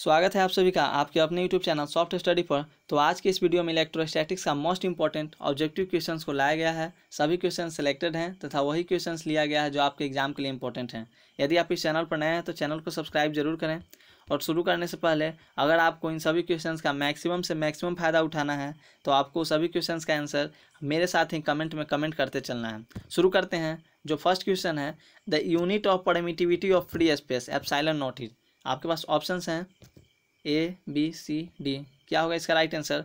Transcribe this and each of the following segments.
स्वागत है आप सभी का आपके अपने YouTube चैनल सॉफ्ट स्टडी पर तो आज के इस वीडियो में इलेक्ट्रोस्टैटिक्स का मोस्ट इंपॉर्टेंट ऑब्जेक्टिव क्वेश्चंस को लाया गया है सभी क्वेश्चन सिलेक्टेड हैं तथा वही क्वेश्चंस लिया गया है जो आपके एग्जाम के लिए इंपॉर्टेंट हैं यदि आप इस चैनल पर नए हैं तो चैनल को सब्सक्राइब जरूर करें और शुरू करने से पहले अगर आपको इन सभी क्वेश्चन का मैक्सिमम से मैक्सिमम फ़ायदा उठाना है तो आपको सभी क्वेश्चन का आंसर मेरे साथ ही कमेंट में कमेंट करते चलना है शुरू करते हैं जो फर्स्ट क्वेश्चन है the unit of permittivity of free space epsilon naught it आपके पास ऑप्शंस हैं ए बी सी डी क्या होगा इसका राइट आंसर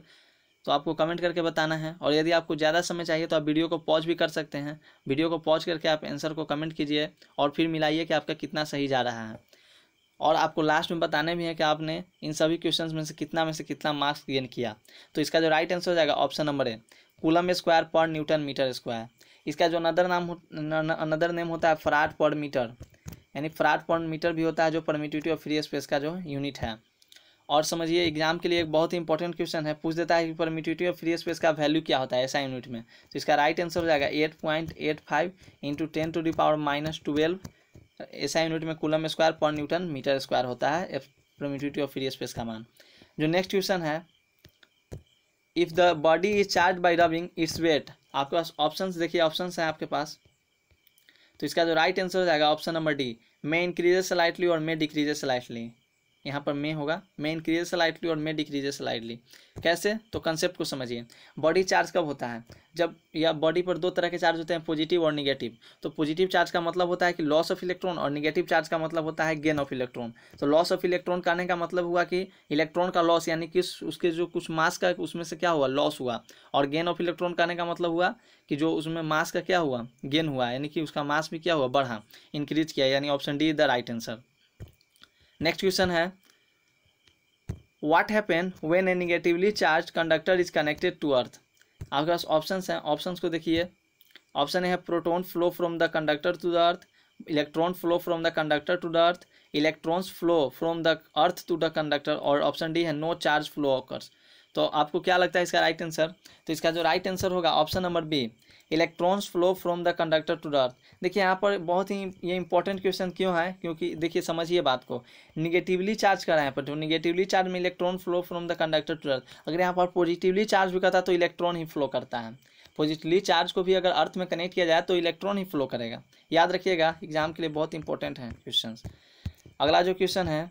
तो आपको कमेंट करके बताना है और यदि आपको ज़्यादा समय चाहिए तो आप वीडियो को पॉज भी कर सकते हैं वीडियो को पॉज करके आप आंसर को कमेंट कीजिए और फिर मिलाइए कि आपका कितना सही जा रहा है और आपको लास्ट में बताने भी है कि आपने इन सभी क्वेश्चन में से कितना में से कितना मार्क्स गेन किया तो इसका जो राइट आंसर हो जाएगा option number A coulomb square per newton metre square इसका जो अनदर नाम अनदर नेम होता है फ्राट पर मीटर यानी फ्राड पर मीटर भी होता है जो परमिटिविटी ऑफ फ्री स्पेस का जो यूनिट है और समझिए एग्जाम के लिए एक बहुत ही इंपॉर्टेंट क्वेश्चन है पूछ देता है कि परमिटिविटी ऑफ फ्री स्पेस का वैल्यू क्या होता है ऐसा यूनिट में तो इसका राइट आंसर हो जाएगा eight point eight five into ten to the power minus twelve ऐसा यूनिट में coulomb square per newton metre square होता है परमिटिविटी ऑफ फ्री स्पेस का मान जो नेक्स्ट क्वेश्चन है if the body is charge by rubbing its weight आपके पास ऑप्शन देखिए ऑप्शन हैं आपके पास तो इसका जो राइट आंसर हो जाएगा option number D may increases slightly और मे डिक्रीजेस स्लाइटली यहाँ पर मे होगा मे इंक्रीजेज स्लाइटली और मे डिक्रीजेज स्लाइटली कैसे तो कंसेप्ट को समझिए बॉडी चार्ज कब होता है जब या बॉडी पर दो तरह के चार्ज होते हैं पॉजिटिव और निगेटिव तो पॉजिटिव चार्ज का मतलब होता है कि लॉस ऑफ इलेक्ट्रॉन और निगेटिव चार्ज का मतलब होता है गेन ऑफ इलेक्ट्रॉन तो लॉस ऑफ इलेक्ट्रॉन कहने का मतलब हुआ कि इलेक्ट्रॉन का लॉस यानी कि उसके जो कुछ मास का उसमें से क्या हुआ लॉस हुआ और गेन ऑफ इलेक्ट्रॉन कहने का मतलब हुआ कि जो उसमें मास का क्या हुआ गेन हुआ यानी कि उसका मास भी क्या हुआ बढ़ा इंक्रीज किया यानी option D is the right answer next question है what happen when a negatively charge conductor is connected to earth आपके पास ऑप्शंस हैं ऑप्शंस को देखिए ऑप्शन है proton flow from the conductor to the earth electron flow from the conductor to the earth electrons flow from the earth to the conductor और option D है no charge flow occurs तो आपको क्या लगता है इसका right answer तो इसका जो राइट आंसर होगा option number B electrons flow from the conductor to earth देखिए यहाँ पर बहुत ही ये इंपॉर्टेंट क्वेश्चन क्यों है क्योंकि देखिए समझिए बात को निगेटिवली चार्ज करा है पर तो निगेटिवली चार्ज में electron flow from the conductor to earth अगर यहाँ पर पॉजिटिवली चार्ज भी करता तो इलेक्ट्रॉन ही फ्लो करता है पॉजिटिवली चार्ज को भी अगर अर्थ में कनेक्ट किया जाए तो इलेक्ट्रॉन ही फ्लो करेगा याद रखिएगा एग्जाम के लिए बहुत इंपॉर्टेंट है क्वेश्चन अगला जो क्वेश्चन है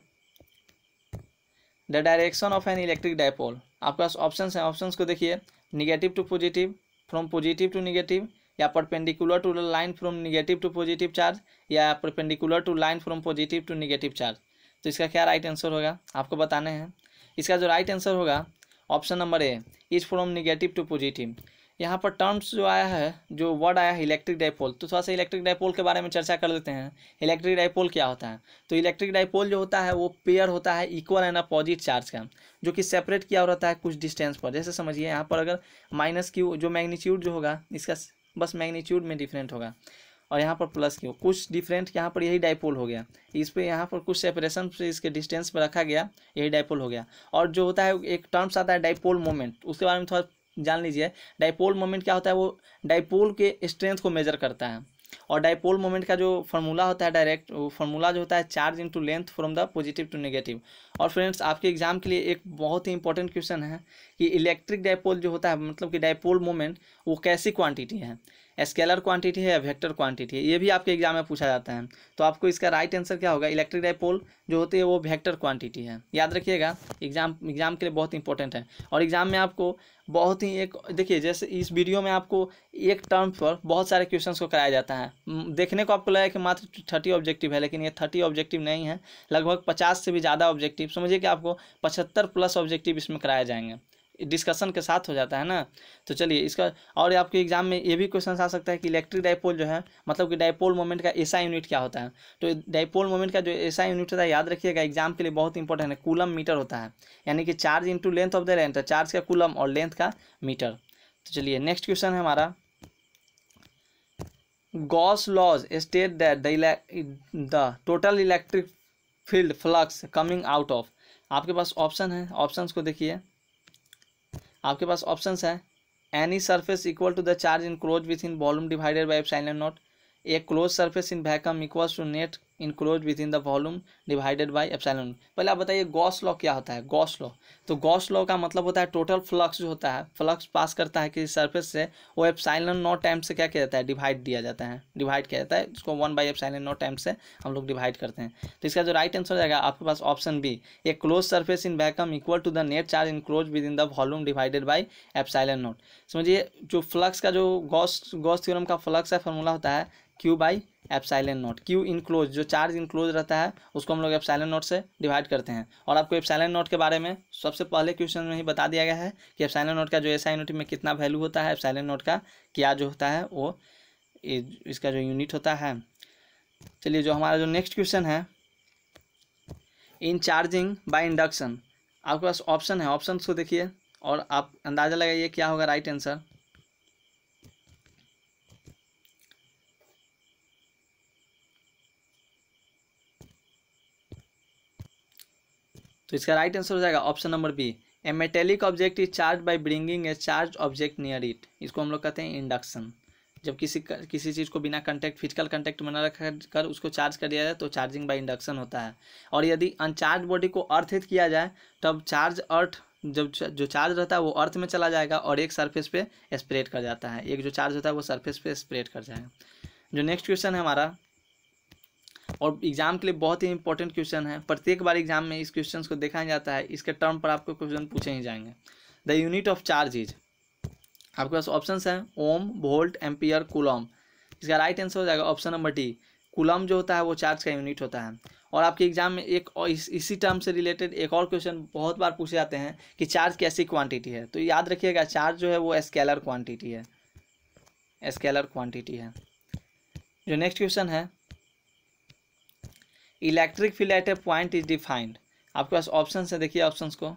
the direction of an electric dipole आपके पास ऑप्शन है ऑप्शन को देखिए negative to positive from positive to negative या perpendicular to line from negative to positive charge या perpendicular to line from positive to negative charge तो इसका क्या राइट आंसर होगा आपको बताने हैं इसका जो राइट आंसर होगा option number A is from negative to positive यहाँ पर टर्म्स जो आया है जो वर्ड आया है इलेक्ट्रिक डाइपोल तो थोड़ा सा इलेक्ट्रिक डाइपोल के बारे में चर्चा कर लेते हैं इलेक्ट्रिक डाइपोल क्या होता है तो इलेक्ट्रिक डाइपोल जो होता है वो पेयर होता है इक्वल एंड अपोजिट चार्ज का जो कि सेपरेट किया रहता है कुछ डिस्टेंस पर जैसे समझिए यहाँ पर अगर माइनस की जो मैग्नीट्यूड जो होगा इसका बस मैग्नीट्यूड में डिफरेंट होगा और यहाँ पर प्लस की कुछ डिफरेंट यहाँ पर यही डाइपोल हो गया इस पर यहाँ पर कुछ सेपरेशन से इसके डिस्टेंस पर रखा गया यही डाइपोल हो गया और जो होता है एक टर्म्स आता है डाइपोल मोमेंट उसके बारे में थोड़ा जान लीजिए डाइपोल मोमेंट क्या होता है वो डाइपोल के स्ट्रेंथ को मेजर करता है और डाइपोल मोमेंट का जो फॉर्मूला होता है डायरेक्ट वो फॉर्मूला जो होता है charge into length from the positive to negative और फ्रेंड्स आपके एग्जाम के लिए एक बहुत ही इंपॉर्टेंट क्वेश्चन है कि इलेक्ट्रिक डाइपोल जो होता है मतलब कि डाइपोल मोमेंट वो कैसी क्वांटिटी है स्केलर क्वांटिटी है या वेक्टर क्वांटिटी है ये भी आपके एग्जाम में पूछा जाता है तो आपको इसका राइट आंसर क्या होगा इलेक्ट्रिक डाइपोल जो होती है वो वेक्टर क्वांटिटी है याद रखिएगा एग्जाम एग्जाम के लिए बहुत इंपॉर्टेंट है और एग्जाम में आपको बहुत ही एक देखिए जैसे इस वीडियो में आपको एक टर्म पर बहुत सारे क्वेश्चंस को कराया जाता है देखने को आपको लगा कि मात्र थर्टी ऑब्जेक्टिव है लेकिन ये थर्टी ऑब्जेक्टिव नहीं है लगभग पचास से भी ज़्यादा ऑब्जेक्टिव समझिए कि आपको पचहत्तर प्लस ऑब्जेक्टिव इसमें कराए जाएंगे डिस्कशन के साथ हो जाता है ना तो चलिए इसका और आपके एग्जाम में ये भी क्वेश्चन आ सकता है कि इलेक्ट्रिक डाइपोल जो है मतलब कि डाइपोल मोमेंट का ऐसा यूनिट क्या होता है तो डाइपोल मोमेंट का जो ऐसा यूनिट होता है याद रखिएगा एग्जाम के लिए बहुत इंपॉर्टेंट है कूलम मीटर होता है यानी कि charge into length of the length charge का कूलम और लेंथ का मीटर तो चलिए नेक्स्ट क्वेश्चन है हमारा Gauss laws state that the the total electric field flux coming out of आपके पास ऑप्शन है ऑप्शंस को देखिए आपके पास ऑप्शन है any surface equal to the charge enclosed within volume divided by epsilon naught a close surface in vacuum equals to net enclose within the volume divided by epsilon पहले आप बताइए Gauss law क्या होता है Gauss law तो Gauss law का मतलब होता है टोटल फ्लक्स जो होता है फ्लक्स पास करता है किसी सर्फेस से वो एप्सैलन नो टाइम से क्या किया जाता है डिवाइड दिया जाता है डिवाइड किया जाता है इसको one by epsilon naught time से हम लोग डिवाइड करते हैं तो इसका जो राइट आंसर हो जाएगा आपके पास option B a close surface in vacuum equal to the net charge enclosed within the volume divided by epsilon naught समझिए जो फ्लक्स का जो गॉस गॉस थ्योरम का फ्लक्स का फॉर्मूला होता है Q by epsilon naught Q enclosed जो charge enclosed रहता है उसको हम लोग एप्साइलन नोट से डिवाइड करते हैं और आपको एप्साइलन नोट के बारे में सबसे पहले क्वेश्चन में ही बता दिया गया है कि एप्साइलन नोट का जो एस यूनिट में कितना वैल्यू होता है एप्साइलन नोट का क्या जो होता है वो इसका जो यूनिट होता है चलिए जो हमारा जो नेक्स्ट क्वेश्चन है इन चार्जिंग बाय इंडक्शन आपके पास ऑप्शन है ऑप्शन को देखिए और आप अंदाज़ा लगाइए क्या होगा राइट आंसर तो इसका राइट आंसर हो जाएगा option number B a metallic object is charge by bringing a charge object near it इसको हम लोग कहते हैं इंडक्शन जब किसी किसी चीज़ को बिना कंटेक्ट फिजिकल कंटेक्ट में न रख कर उसको चार्ज कर दिया जाए तो चार्जिंग बाय इंडक्शन होता है और यदि अनचार्ज बॉडी को अर्थित किया जाए तब चार्ज अर्थ जब जो चार्ज रहता है वो अर्थ में चला जाएगा और एक सरफेस पे स्प्रेड कर जाता है एक जो चार्ज होता है वो सरफेस पे स्प्रेड कर जाएगा जो नेक्स्ट क्वेश्चन है हमारा और एग्ज़ाम के लिए बहुत ही इंपॉर्टेंट क्वेश्चन है प्रत्येक बार एग्जाम में इस क्वेश्चन को देखा जाता है इसके टर्म पर आपको क्वेश्चन पूछे ही जाएंगे the unit of charge is आपके पास ऑप्शन हैं ओम वोल्ट एम्पियर कुलम इसका राइट आंसर हो जाएगा ऑप्शन नंबर डी कुलम जो होता है वो चार्ज का यूनिट होता है और आपके एग्जाम में एक और इस, इसी टर्म से रिलेटेड एक और क्वेश्चन बहुत बार पूछे जाते हैं कि चार्ज कैसी क्वांटिटी है तो याद रखिएगा चार्ज जो है वो स्केलर क्वांटिटी है स्केलर क्वांटिटी है जो नेक्स्ट क्वेश्चन है electric field at a point is defined आपके पास ऑप्शन है देखिए ऑप्शंस को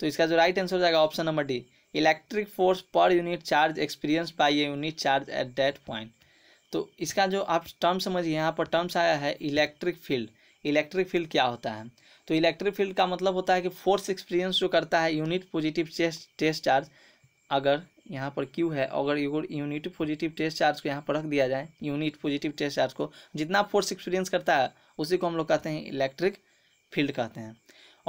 तो इसका जो राइट आंसर हो जाएगा option number D electric force पर unit charge experience by a unit charge at that point तो इसका जो आप टर्म समझिए यहाँ पर टर्म्स आया है इलेक्ट्रिक फील्ड इलेक्ट्रिक फील्ड क्या होता है तो इलेक्ट्रिक फील्ड का मतलब होता है कि फोर्स एक्सपीरियंस जो करता है unit positive test test charge अगर यहाँ पर क्यू है अगर यूनिट पॉजिटिव टेस्ट चार्ज को यहाँ पर रख दिया जाए यूनिट पॉजिटिव टेस्ट चार्ज को जितना फोर्स एक्सपीरियंस करता है उसी को हम लोग कहते हैं इलेक्ट्रिक फील्ड कहते हैं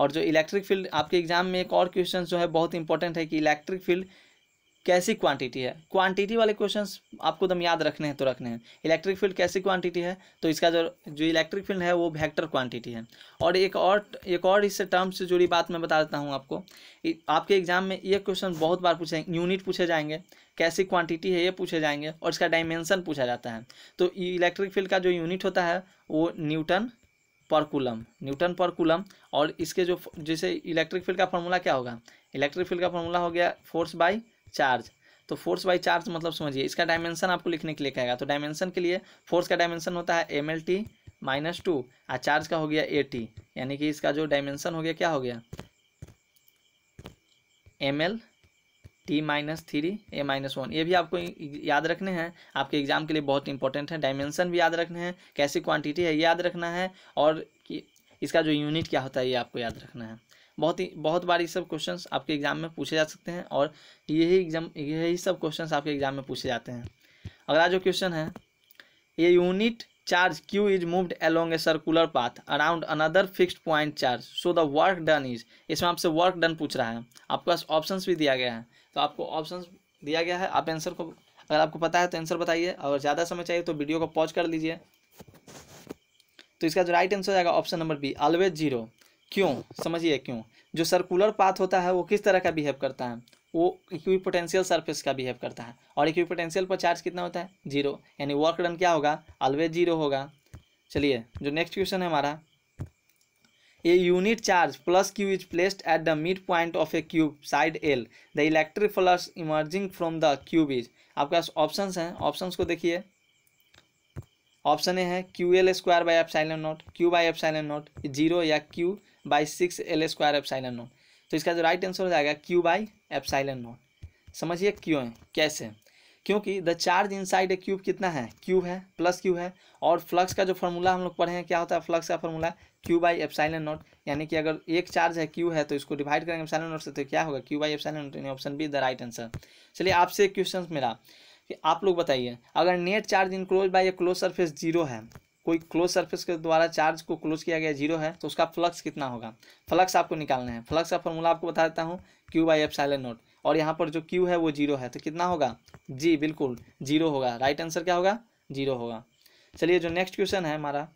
और जो इलेक्ट्रिक फील्ड आपके एग्जाम में एक और क्वेश्चन जो है बहुत इंपॉर्टेंट है कि इलेक्ट्रिक फील्ड कैसी क्वांटिटी है क्वांटिटी वाले क्वेश्चंस आपको दम याद रखने हैं तो रखने हैं इलेक्ट्रिक फील्ड कैसी क्वांटिटी है तो इसका जो जो इलेक्ट्रिक फील्ड है वो वेक्टर क्वांटिटी है और एक और एक और इससे टर्म से जुड़ी बात मैं बता देता हूँ आपको आपके एग्जाम में ये क्वेश्चन बहुत बार पूछे यूनिट पूछे जाएंगे कैसी क्वांटिटी है ये पूछे जाएंगे और इसका डायमेंसन पूछा जाता है तो इलेक्ट्रिक फील्ड का जो यूनिट होता है वो न्यूटन पर न्यूटन पर और इसके जो जैसे इलेक्ट्रिक फील्ड का फॉर्मूला क्या होगा इलेक्ट्रिक फील्ड का फॉर्मूला हो गया फोर्स बाई चार्ज तो फोर्स बाई चार्ज मतलब समझिए इसका डायमेंशन आपको लिखने के लिए कहेगा तो डायमेंशन के लिए फोर्स का डायमेंशन होता है M L T minus two और चार्ज का हो गया ए टी यानी कि इसका जो डायमेंशन हो गया क्या हो गया M L T minus three A minus one ये भी आपको याद रखने हैं आपके एग्जाम के लिए बहुत इंपॉर्टेंट है डायमेंशन भी याद रखने हैं कैसी क्वांटिटी है ये याद रखना है और इसका जो यूनिट क्या होता है ये आपको याद रखना है बहुत ही बहुत बार ये सब क्वेश्चन आपके एग्जाम में पूछे जा सकते हैं और यही एग्जाम यही सब क्वेश्चन आपके एग्जाम में पूछे जाते हैं अगला जो क्वेश्चन है a unit charge Q is moved along a circular path around another fixed point charge so the work done is इसमें आपसे वर्क डन पूछ रहा है आपके पास ऑप्शन भी दिया गया है तो आपको ऑप्शन दिया गया है आप आंसर को अगर आपको पता है तो आंसर बताइए अगर ज़्यादा समय चाहिए तो वीडियो को पॉज कर लीजिए तो इसका जो राइट आंसर आएगा option number B always zero क्यों समझिए क्यों जो सर्कुलर पाथ होता है वो किस तरह का बिहेव करता है वो इक्विपोटेंशियल सरफेस सर्फेस का बिहेव करता है और इक्विपोटेंशियल पर चार्ज कितना होता है जीरो यानी वर्क डन क्या होगा ऑलवेज जीरो होगा चलिए जो नेक्स्ट क्वेश्चन है हमारा a unit charge plus Q is placed at the mid point of a cube side L the electric flux emerging from the cube is आपके पास ऑप्शन हैं ऑप्शन को देखिए ऑप्शन ए है Q L square by epsilon naught Q by epsilon naught zero या Q by six L square epsilon naught तो इसका जो राइट आंसर हो जाएगा क्यू बाई एफसाइलन नोट समझिए क्यों है कैसे क्योंकि the charge inside a cube कितना है क्यू है प्लस क्यू है और फ्लक्स का जो फॉर्मूला हम लोग पढ़े हैं क्या होता है फ्लक्स का formula Q by epsilon naught यानी कि अगर एक चार्ज है क्यू है तो इसको डिवाइड करेंगे एफसाइलन नोट से तो क्या होगा क्यू बाई एफसाइलन नोट यानी option B the right answer चलिए आपसे एक क्वेश्चन मेरा कि आप लोग बताइए अगर net charge enclose by a close surface zero है कोई क्लोज सर्फेस के द्वारा चार्ज को क्लोज किया गया जीरो है तो उसका फ्लक्स कितना होगा फ्लक्स आपको निकालना है फ्लक्स का फॉर्मूला आपको बता देता हूँ Q by epsilon naught और यहाँ पर जो क्यू है वो जीरो है तो कितना होगा जी बिल्कुल जीरो होगा राइट आंसर क्या होगा जीरो होगा चलिए जो नेक्स्ट क्वेश्चन है हमारा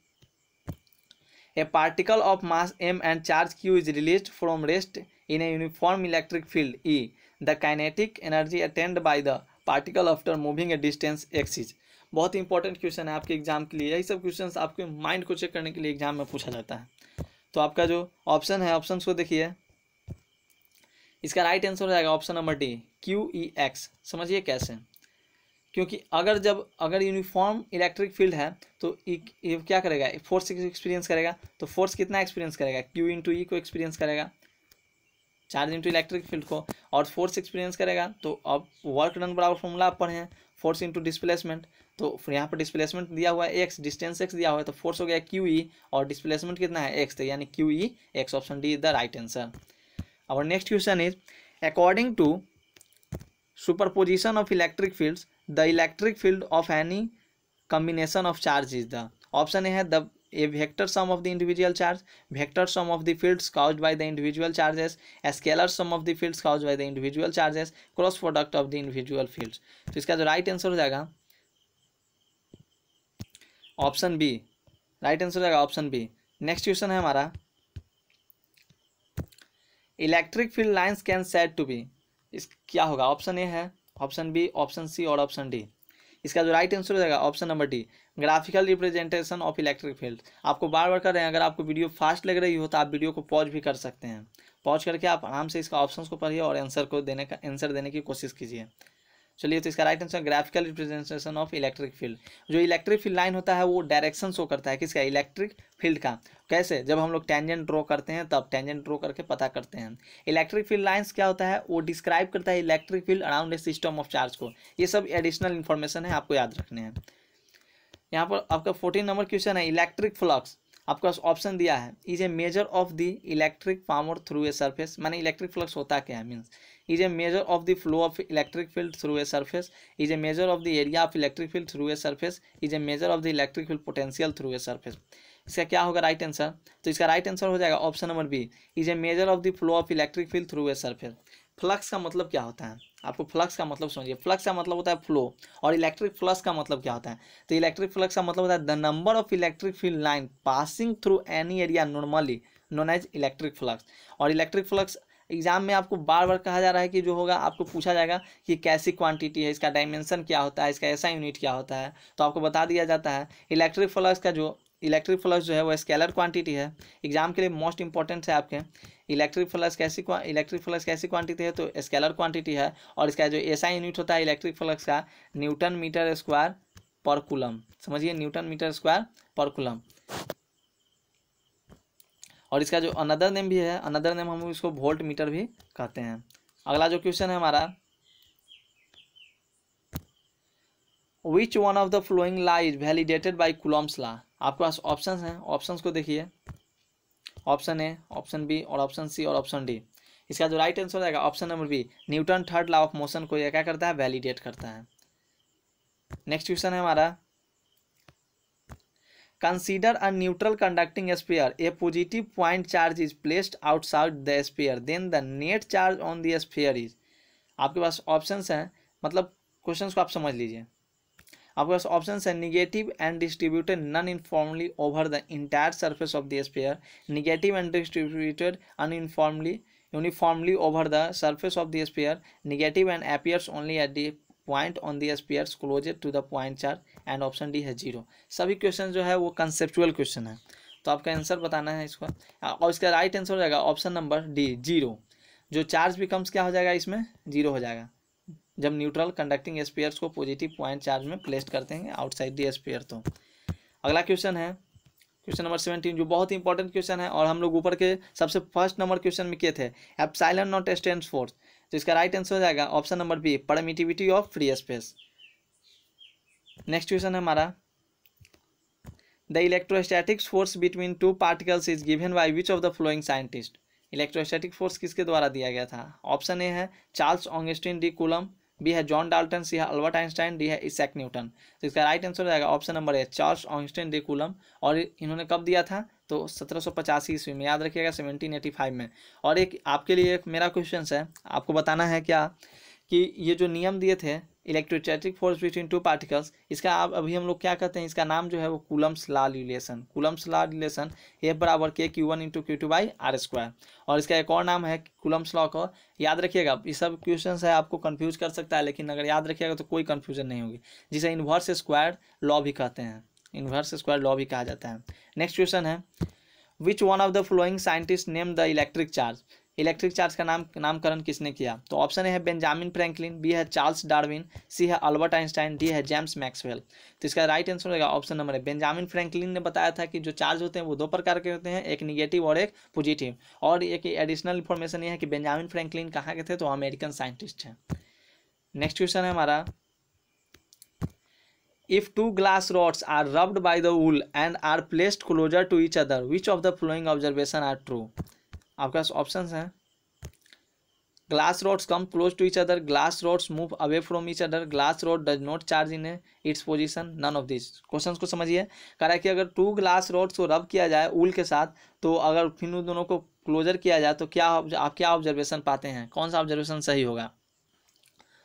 a particle of mass M and charge Q is release from rest in a uniform electric field E the kinetic energy attained by the particle after moving a distance x is बहुत ही important question है आपके exam के लिए यही सब question आपके mind को चेक करने के लिए एग्जाम में पूछा जाता है तो आपका जो ऑप्शन है ऑप्शन को देखिए इसका राइट आंसर हो जाएगा option number D Q E X समझिए कैसे क्योंकि अगर जब अगर यूनिफॉर्म इलेक्ट्रिक फील्ड है तो ये क्या करेगा फोर्स एक्सपीरियंस करेगा तो फोर्स कितना एक्सपीरियंस करेगा क्यू इंटू ई को एक्सपीरियंस करेगा चार्ज इंटू इलेक्ट्रिक फील्ड को और फोर्स एक्सपीरियंस करेगा तो अब वर्क डन बराबर फॉर्मूला आप पढ़े हैं फोर्स इंटू डिस्प्लेसमेंट तो फिर यहाँ पर डिस्प्लेसमेंट दिया हुआ है एक्स डिस्टेंस एक्स दिया हुआ है तो फोर्स हो गया क्यू ई और डिस्प्लेसमेंट कितना है एक्स तो यानी Q E X option D is the right answer और next question is according to superposition of electric field the electric field of any combination of charge is the option A है the A vector sum of the individual charge vector sum of the fields caused by the individual charges scalar sum of the fields caused by the individual charges cross product of the individual fields तो इसका जो right answer हो जाएगा option B right answer हो जाएगा option B next question है हमारा electric field lines can said to be is क्या होगा ऑप्शन ए है ऑप्शन बी ऑप्शन सी और ऑप्शन डी इसका जो राइट आंसर हो जाएगा option number D graphical representation of electric field आपको बार बार कर रहे हैं अगर आपको वीडियो फास्ट लग रही हो तो आप वीडियो को पॉज भी कर सकते हैं पॉज करके आप आराम से इसका ऑप्शन को पढ़िए और आंसर को देने का आंसर देने की कोशिश कीजिए चलिए तो इसका right answer graphical representation of electric field जो इलेक्ट्रिक फील्ड लाइन होता है वो डायरेक्शन शो करता है किसका इलेक्ट्रिक फील्ड का कैसे जब हम लोग टेंजेंट ड्रॉ करते हैं तब टेंजेंट ड्रॉ करके पता करते हैं इलेक्ट्रिक फील्ड लाइन्स क्या होता है वो डिस्क्राइब करता है electric field around a system of charge को ये सब एडिशनल इन्फॉर्मेशन है आपको याद रखने हैं यहाँ पर आपका फोर्टीन नंबर क्वेश्चन है इलेक्ट्रिक फ्लक्स आपका ऑप्शन दिया है is a measure of the electric power through a surface माने इलेक्ट्रिक फ्लक्स होता क्या है means is a measure of the flow of electric field through a surface is a measure of the area of electric field through a surface is a measure of the electric field potential through a surface इसका क्या होगा right answer तो इसका right answer हो जाएगा option number B is a measure of the flow of electric field through a surface flux का मतलब क्या होता है आपको फ्लक्स का मतलब समझिए फ्लक्स का मतलब होता है फ्लो और इलेक्ट्रिक फ्लक्स का मतलब क्या होता है तो इलेक्ट्रिक फ्लक्स का मतलब होता है the number of electric field line passing through any area normally known as electric flux और इलेक्ट्रिक फ्लक्स एग्जाम में आपको बार बार कहा जा रहा है कि जो होगा आपको पूछा जाएगा कि कैसी क्वांटिटी है इसका डायमेंशन क्या होता है इसका ऐसा यूनिट क्या होता है तो आपको बता दिया जाता है इलेक्ट्रिक फ्लक्स का जो इलेक्ट्रिक फ्लक्स जो है वो स्केलर क्वांटिटी है एग्जाम के लिए मोस्ट इंपॉर्टेंट है आपके इलेक्ट्रिक फ्लक्स कैसी इलेक्ट्रिक फ्लक्स कैसी क्वांटिटी है तो स्केलर क्वांटिटी है और इसका जो एसआई यूनिट होता है इलेक्ट्रिक फ्लक्स का newton metre square per coulomb समझिए newton metre square per coulomb और इसका जो अनदर नेम भी है अनदर नेम हम इसको वोल्ट मीटर भी कहते हैं अगला जो क्वेश्चन है हमारा which one of the following law is validated by Coulomb's law आपके पास ऑप्शंस हैं ऑप्शंस को देखिए ऑप्शन ए ऑप्शन बी और ऑप्शन सी और ऑप्शन डी इसका जो राइट आंसर हो जाएगा option number B Newton third law of motion को यह क्या करता है वैलिडेट करता है नेक्स्ट क्वेश्चन है हमारा consider a neutral conducting sphere a positive point charge is placed outside the sphere then the net charge on the sphere is आपके पास ऑप्शंस हैं मतलब क्वेश्चंस को आप समझ लीजिए आपके पास ऑप्शन है negative and distributed non uniformly over the entire surface of the sphere negative and distributed un uniformly uniformly over the surface of the sphere negative and appears only at the point on the sphere closed to the point charge and option D है zero सभी question जो है वो conceptual question है तो आपका answer बताना है इसको और इसका राइट आंसर हो जाएगा ऑप्शन नंबर डी जीरो जो चार्ज बिकम्स क्या हो जाएगा इसमें जीरो हो जाएगा जब न्यूट्रल कंडक्टिंग स्पेयर्स को पॉजिटिव पॉइंट चार्ज में प्लेस्ड करते हैं आउटसाइड दी स्पेयर तो अगला क्वेश्चन है क्वेश्चन नंबर सेवेंटीन जो बहुत ही इंपॉर्टेंट क्वेश्चन है और हम लोग ऊपर के सबसे फर्स्ट नंबर क्वेश्चन में किए थे एप्साइलन नॉट स्टेंड फोर्स तो इसका राइट आंसर हो जाएगा option number B permittivity of free space next question है हमारा the electrostatics force between two particles is given by which of the following scientist electrostatic force किसके द्वारा दिया गया था ऑप्शन ए है Charles Augustin de Coulomb B है John Dalton C है अल्बर्ट आइंस्टाइन डी है इसैक न्यूटन तो इसका राइट आंसर हो जाएगा option number A Charles Augustin de Coulomb और इन्होंने कब दिया था तो सत्रह ईस्वी में याद रखिएगा सेवनटीन एटी फाइव में और एक आपके लिए एक मेरा क्वेश्चन है आपको बताना है क्या कि ये जो नियम दिए थे electrostatic force between two particles इसका आप अभी हम लोग क्या कहते हैं इसका नाम जो है वो Coulomb's law relation Coulomb's law relation ये बराबर K Q one into Q two by R square और इसका एक और नाम है कुलम्स लॉ को याद रखिएगा ये सब क्वेश्चन है आपको कन्फ्यूज कर सकता है लेकिन अगर याद रखिएगा तो कोई कन्फ्यूजन नहीं होगी जिसे इन्वर्स स्क्वायर लॉ भी कहते हैं इन्वर्स स्क्वायर लॉ भी कहा जाता है नेक्स्ट क्वेश्चन है which one of the following scientist name the electric charge electric charge का नाम नामकरण किसने किया तो ऑप्शन ए है बेंजामिन फ्रैंकलिन बी है चार्ल्स डार्विन सी है अल्बर्ट आइंस्टाइन डी है जेम्स मैक्सवेल तो इसका राइट आंसर होगा option number A Benjamin Franklin ने बताया था कि जो चार्ज होते हैं वो दो प्रकार के होते हैं एक निगेटिव और एक पॉजिटिव और एक एडिशनल इन्फॉर्मेशन ये है कि बेंजामिन फ्रेंकलिन कहाँ के थे तो अमेरिकन साइंटिस्ट हैं नेक्स्ट क्वेश्चन है हमारा if two glass rods are rubbed by the wool and are placed closer to each other which of the following observation are true आपके पास ऑप्शन हैं glass rods come close to each other glass rods move away from each other glass rod does not charge in its position none of this question को समझिए कह रहा है कि अगर टू ग्लास रोड्स को रब किया जाए ऊल के साथ तो अगर फिर उन दोनों को क्लोजर किया जाए तो क्या आप क्या ऑब्जर्वेशन पाते हैं कौन सा ऑब्जर्वेशन सही होगा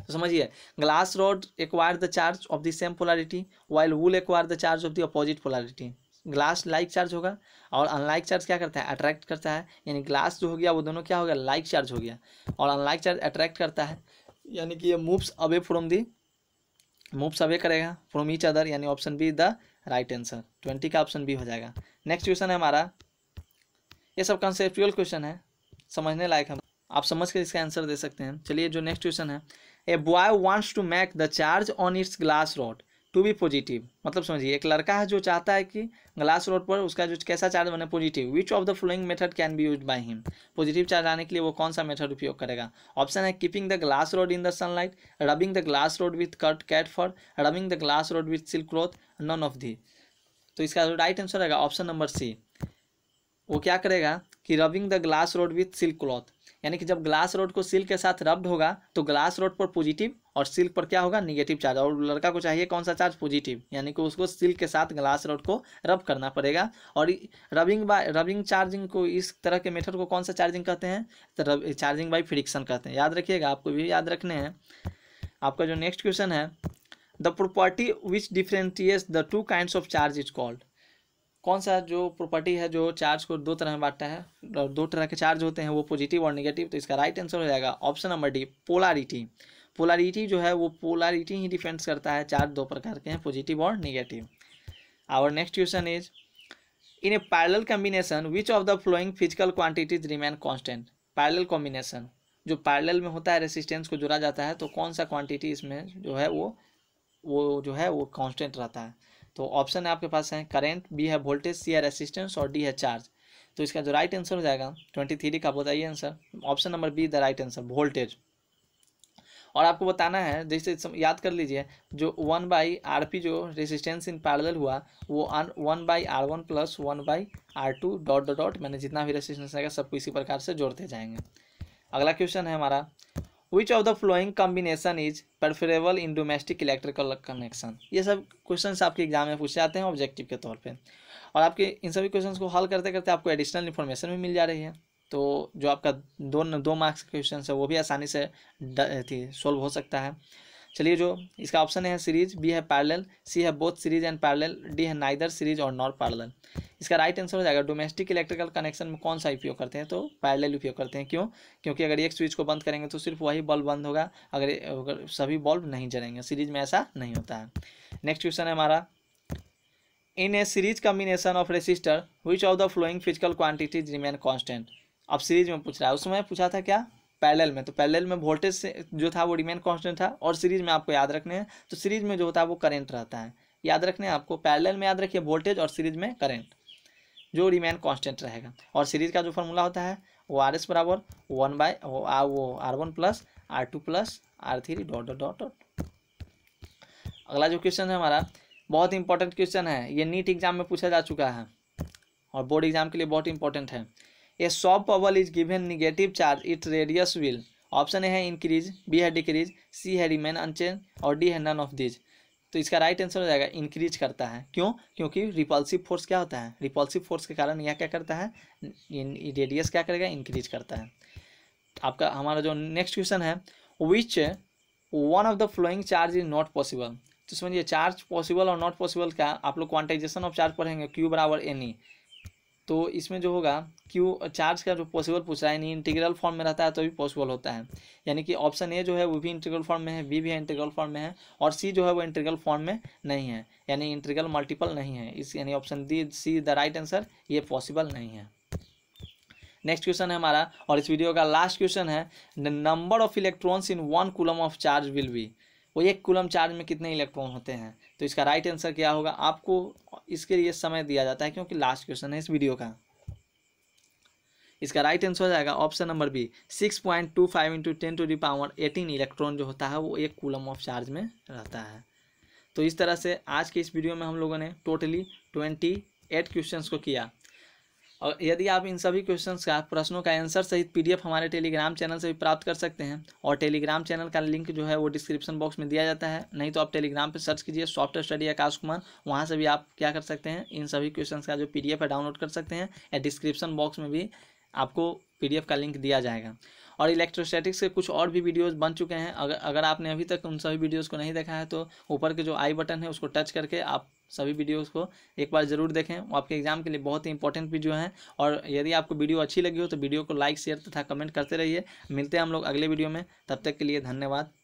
तो समझिए glass rod acquire the charge of the same polarity while wool acquire the charge of the opposite polarity glass like charge होगा और अनलाइक चार्ज क्या करता है अट्रैक्ट करता है यानी ग्लास जो हो गया वो दोनों क्या हो गया लाइक चार्ज हो गया और अनलाइक चार्ज अट्रैक्ट करता है यानी कि ये moves away from the moves away करेगा फ्रॉम ईच अदर यानी option B the right answer twenty का ऑप्शन बी हो जाएगा नेक्स्ट क्वेश्चन है हमारा ये सब कंसेप्चुअल क्वेश्चन है समझने लायक हम आप समझ कर इसका आंसर दे सकते हैं चलिए जो नेक्स्ट क्वेश्चन है a boy wants to make the charge on its glass rod to be positive मतलब समझिए एक लड़का है जो चाहता है कि ग्लास रोड पर उसका जो कैसा चार्ज बने positive which of the following method can be use by him positive charge आने के लिए वो कौन सा मेथड उपयोग करेगा ऑप्शन है keeping the glass rod in the sunlight rubbing the glass rod with cat cat fur rubbing the glass rod with silk cloth none of the तो इसका राइट आंसर रहेगा ऑप्शन नंबर सी वो क्या करेगा कि rubbing the glass rod with silk cloth यानी कि जब ग्लास रोड को सिल्क के साथ रब्ड होगा तो ग्लास रोड पर पॉजिटिव और सिल्क पर क्या होगा निगेटिव चार्ज और लड़का को चाहिए कौन सा चार्ज पॉजिटिव यानी कि उसको सिल्क के साथ ग्लास रोड को रब करना पड़ेगा और रबिंग बाय रबिंग चार्जिंग को इस तरह के मेथड को कौन सा चार्जिंग कहते हैं तो चार्जिंग बाई फ्रिक्शन कहते हैं याद रखिएगा आपको भी याद रखने हैं आपका जो नेक्स्ट क्वेश्चन है the property which differentiates the two kind of charge is called कौन सा जो प्रॉपर्टी है जो चार्ज को दो तरह में बांटता है और दो तरह के चार्ज होते हैं वो पॉजिटिव और निगेटिव तो इसका राइट आंसर हो जाएगा option number D polarity polarity जो है वो पोलारिटी ही डिफेंस करता है चार्ज दो प्रकार के हैं पॉजिटिव और negative our next question is in a parallel combination which of the following physical quantities remain constant parallel combination जो पैरल में होता है रेसिस्टेंस को जोड़ा जाता है तो कौन सा क्वांटिटी इसमें जो है वो वो जो है वो कॉन्स्टेंट रहता है तो ऑप्शन आपके पास है करेंट बी है वोल्टेज सी है रेसिस्टेंस और डी है चार्ज तो इसका जो राइट आंसर हो जाएगा ट्वेंटी थ्री का बताइए answer option number B the right answer voltage और आपको बताना है जैसे याद कर लीजिए जो वन बाई आर पी जो रेसिस्टेंस इन पैरेलल हुआ वो one by R one plus one by R two dot dot मैंने जितना भी रेसिस्टेंस रहेगा सबको इसी प्रकार से जोड़ते जाएंगे अगला क्वेश्चन है हमारा which of the following combination is preferable in domestic electrical connection ये सब क्वेश्चन आपके एग्जाम में पूछे जाते हैं ऑब्जेक्टिव के तौर पर और आपके इन सभी क्वेश्चन को हल करते करते आपको एडिशनल इन्फॉर्मेशन भी मिल जा रही है तो जो आपका दो दो मार्क्स क्वेश्चन है वो भी आसानी से सॉल्व हो सकता है चलिए जो इसका ऑप्शन है सीरीज बी है पैरेलल सी है both series and parallel D है नाइदर सीरीज और नॉट पैरेलल इसका राइट आंसर हो जाएगा डोमेस्टिक इलेक्ट्रिकल कनेक्शन में कौन सा उपयोग करते हैं तो पैरेलल उपयोग करते हैं क्यों क्योंकि अगर एक स्विच को बंद करेंगे तो सिर्फ वही बल्ब बंद होगा अगर, अगर सभी बल्ब नहीं जलेंगे सीरीज में ऐसा नहीं होता है नेक्स्ट क्वेश्चन है हमारा in a series combination of resistor which of the following physical quantities remain constant अब सीरीज में पूछ रहा है उसमें पूछा था क्या पैरेलल में तो पैरेलल में वोल्टेज जो था वो रिमेन कांस्टेंट था और सीरीज में आपको याद रखने हैं तो सीरीज में जो होता है वो करंट रहता है याद रखने आपको पैरेलल में याद रखिए वोल्टेज और सीरीज में करंट जो रिमेन कांस्टेंट रहेगा और सीरीज का जो फॉर्मूला होता है वो आर एस बराबर वन बाय वो R one plus R two plus R three dot dot dot dot अगला जो क्वेश्चन है हमारा बहुत इंपॉर्टेंट क्वेश्चन है ये नीट एग्जाम में पूछा जा चुका है और बोर्ड एग्जाम के लिए बहुत इंपॉर्टेंट है a soap bubble is given negative charge it radius will option A है इंक्रीज बी है डिक्रीज सी है रिमेन अनचेंज और डी है नन ऑफ दिज तो इसका राइट आंसर हो जाएगा इंक्रीज करता है क्यों क्योंकि रिपल्सिव फोर्स क्या होता है रिपल्सिव फोर्स के कारण यह क्या करता है रेडियस क्या करेगा इंक्रीज करता है आपका हमारा जो नेक्स्ट क्वेश्चन है which one of the following charge is not possible तो समझिए चार्ज पॉसिबल और नॉट पॉसिबल का आप लोग क्वांटाइजेशन ऑफ चार्ज पढ़ेंगे क्यू बराबर एनी तो इसमें जो होगा क्यू चार्ज का जो पॉसिबल पूछ रहा है यानी इंटीग्रल फॉर्म में रहता है तो भी पॉसिबल होता है यानी कि ऑप्शन ए जो है वो भी इंटीग्रल फॉर्म में है बी भी इंटीग्रल फॉर्म में है और सी जो है वो इंटीग्रल फॉर्म में नहीं है यानी इंटीग्रल मल्टीपल नहीं है इस यानी option D is the right answer ये पॉसिबल नहीं है नेक्स्ट क्वेश्चन है हमारा और इस वीडियो का लास्ट क्वेश्चन है the number of electrons in one coulomb of charge will be वो एक कुलम चार्ज में कितने इलेक्ट्रॉन होते हैं तो इसका राइट आंसर क्या होगा आपको इसके लिए समय दिया जाता है क्योंकि लास्ट क्वेश्चन है इस वीडियो का इसका राइट आंसर हो जाएगा option number B six point two five into ten to the power eighteen electron जो होता है वो एक कूलम ऑफ चार्ज में रहता है तो इस तरह से आज के इस वीडियो में हम लोगों ने टोटली ट्वेंटी एट क्वेश्चन को किया और यदि आप इन सभी क्वेश्चन का प्रश्नों का आंसर सहित पीडीएफ हमारे टेलीग्राम चैनल से भी प्राप्त कर सकते हैं और टेलीग्राम चैनल का लिंक जो है वो डिस्क्रिप्शन बॉक्स में दिया जाता है नहीं तो आप टेलीग्राम पर सर्च कीजिए सॉफ्टवेयर स्टडी आकाश कुमार वहाँ से भी आप क्या कर सकते हैं इन सभी क्वेश्चन का जो पी है डाउनलोड कर सकते हैं या डिस्क्रिप्शन बॉक्स में भी आपको पी का लिंक दिया जाएगा और इलेक्ट्रोस्टैटिक्स के कुछ और भी वीडियोज़ बन चुके हैं अगर अगर आपने अभी तक उन सभी वीडियोज़ को नहीं देखा है तो ऊपर के जो आई बटन है उसको टच करके आप सभी वीडियोस को एक बार ज़रूर देखें वो आपके एग्जाम के लिए बहुत ही इंपॉर्टेंट वीडियो हैं और यदि आपको वीडियो अच्छी लगी हो तो वीडियो को लाइक शेयर तथा कमेंट करते रहिए मिलते हैं हम लोग अगले वीडियो में तब तक के लिए धन्यवाद